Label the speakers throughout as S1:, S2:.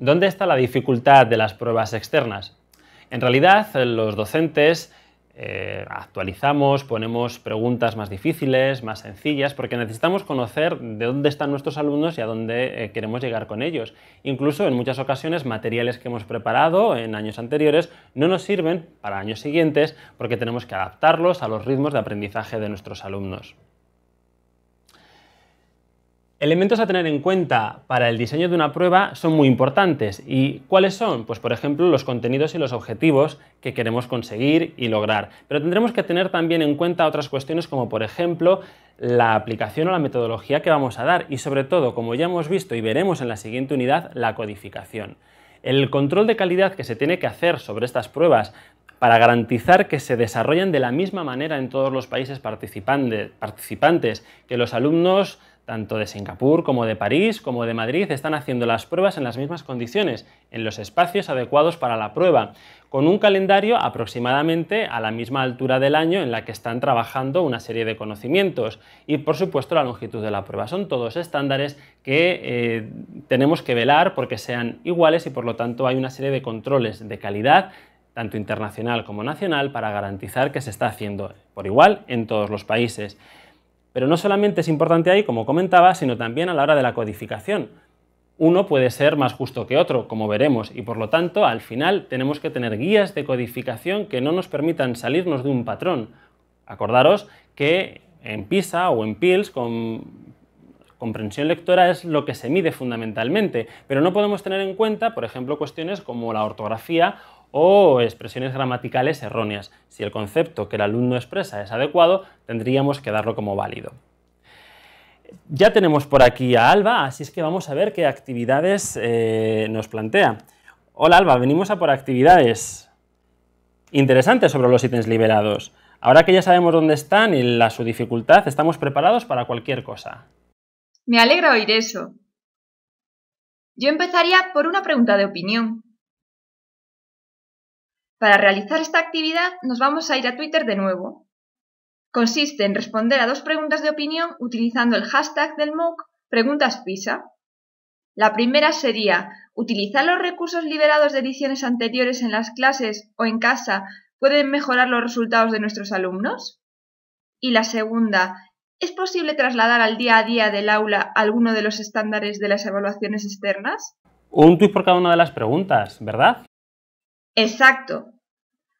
S1: ¿Dónde está la dificultad de las pruebas externas? En realidad, los docentes eh, actualizamos, ponemos preguntas más difíciles, más sencillas, porque necesitamos conocer de dónde están nuestros alumnos y a dónde eh, queremos llegar con ellos. Incluso en muchas ocasiones materiales que hemos preparado en años anteriores no nos sirven para años siguientes porque tenemos que adaptarlos a los ritmos de aprendizaje de nuestros alumnos. Elementos a tener en cuenta para el diseño de una prueba son muy importantes. ¿Y cuáles son? Pues por ejemplo los contenidos y los objetivos que queremos conseguir y lograr. Pero tendremos que tener también en cuenta otras cuestiones como por ejemplo la aplicación o la metodología que vamos a dar y sobre todo, como ya hemos visto y veremos en la siguiente unidad, la codificación. El control de calidad que se tiene que hacer sobre estas pruebas para garantizar que se desarrollen de la misma manera en todos los países participantes, que los alumnos tanto de Singapur como de París como de Madrid están haciendo las pruebas en las mismas condiciones, en los espacios adecuados para la prueba, con un calendario aproximadamente a la misma altura del año en la que están trabajando una serie de conocimientos y por supuesto la longitud de la prueba. Son todos estándares que eh, tenemos que velar porque sean iguales y por lo tanto hay una serie de controles de calidad tanto internacional como nacional, para garantizar que se está haciendo por igual en todos los países. Pero no solamente es importante ahí, como comentaba, sino también a la hora de la codificación. Uno puede ser más justo que otro, como veremos, y por lo tanto, al final tenemos que tener guías de codificación que no nos permitan salirnos de un patrón. Acordaros que en PISA o en PILS, con Comprensión lectora es lo que se mide fundamentalmente, pero no podemos tener en cuenta, por ejemplo, cuestiones como la ortografía o expresiones gramaticales erróneas. Si el concepto que el alumno expresa es adecuado, tendríamos que darlo como válido. Ya tenemos por aquí a Alba, así es que vamos a ver qué actividades eh, nos plantea. Hola Alba, venimos a por actividades interesantes sobre los ítems liberados. Ahora que ya sabemos dónde están y la, su dificultad, estamos preparados para cualquier cosa.
S2: Me alegra oír eso. Yo empezaría por una pregunta de opinión. Para realizar esta actividad nos vamos a ir a Twitter de nuevo. Consiste en responder a dos preguntas de opinión utilizando el hashtag del MOOC PreguntasPisa. La primera sería, ¿utilizar los recursos liberados de ediciones anteriores en las clases o en casa pueden mejorar los resultados de nuestros alumnos? Y la segunda, ¿Es posible trasladar al día a día del aula alguno de los estándares de las evaluaciones externas?
S1: Un tuit por cada una de las preguntas, ¿verdad?
S2: Exacto.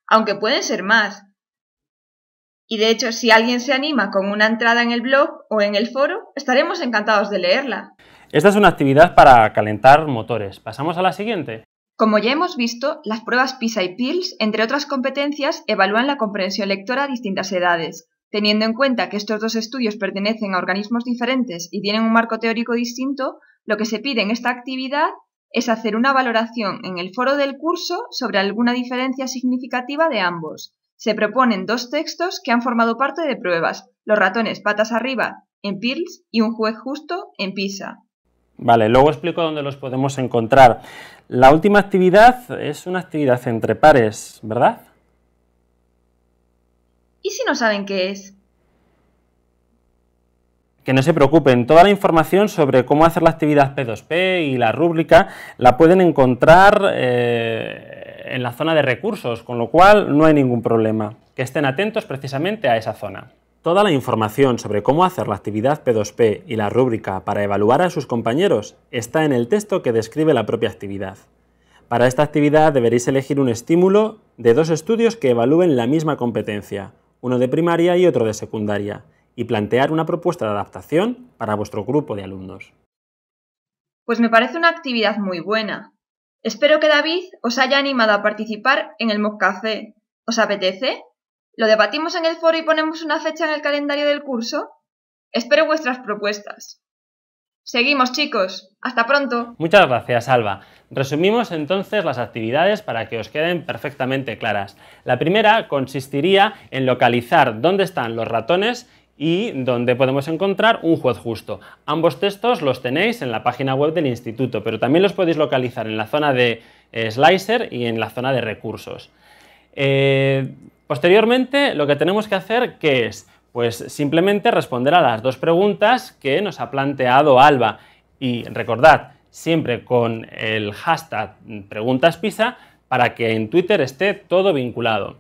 S2: Aunque pueden ser más. Y de hecho, si alguien se anima con una entrada en el blog o en el foro, estaremos encantados de leerla.
S1: Esta es una actividad para calentar motores. ¿Pasamos a la siguiente?
S2: Como ya hemos visto, las pruebas PISA y PILS, entre otras competencias, evalúan la comprensión lectora a distintas edades, Teniendo en cuenta que estos dos estudios pertenecen a organismos diferentes y tienen un marco teórico distinto, lo que se pide en esta actividad es hacer una valoración en el foro del curso sobre alguna diferencia significativa de ambos. Se proponen dos textos que han formado parte de pruebas, Los ratones patas arriba en PIRLS y Un juez justo en PISA.
S1: Vale, luego explico dónde los podemos encontrar. La última actividad es una actividad entre pares, ¿verdad?
S2: ¿Y si no saben qué es?
S1: que no se preocupen, toda la información sobre cómo hacer la actividad P2P y la rúbrica la pueden encontrar eh, en la zona de recursos, con lo cual no hay ningún problema. Que estén atentos precisamente a esa zona. Toda la información sobre cómo hacer la actividad P2P y la rúbrica para evaluar a sus compañeros está en el texto que describe la propia actividad. Para esta actividad deberéis elegir un estímulo de dos estudios que evalúen la misma competencia uno de primaria y otro de secundaria, y plantear una propuesta de adaptación para vuestro grupo de alumnos.
S2: Pues me parece una actividad muy buena. Espero que David os haya animado a participar en el MOOC Café. ¿Os apetece? ¿Lo debatimos en el foro y ponemos una fecha en el calendario del curso? Espero vuestras propuestas. Seguimos chicos, hasta pronto.
S1: Muchas gracias, Alba. Resumimos entonces las actividades para que os queden perfectamente claras. La primera consistiría en localizar dónde están los ratones y dónde podemos encontrar un juez justo. Ambos textos los tenéis en la página web del instituto, pero también los podéis localizar en la zona de eh, Slicer y en la zona de recursos. Eh, posteriormente, lo que tenemos que hacer, es pues simplemente responder a las dos preguntas que nos ha planteado Alba. Y recordad, siempre con el hashtag PreguntasPisa para que en Twitter esté todo vinculado.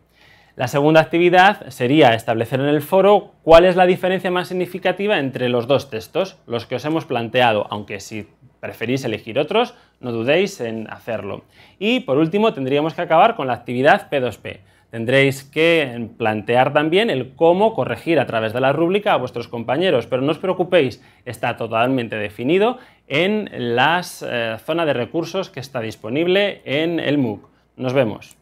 S1: La segunda actividad sería establecer en el foro cuál es la diferencia más significativa entre los dos textos, los que os hemos planteado, aunque si preferís elegir otros, no dudéis en hacerlo. Y por último tendríamos que acabar con la actividad P2P. Tendréis que plantear también el cómo corregir a través de la rúbrica a vuestros compañeros, pero no os preocupéis, está totalmente definido en la eh, zona de recursos que está disponible en el MOOC. Nos vemos.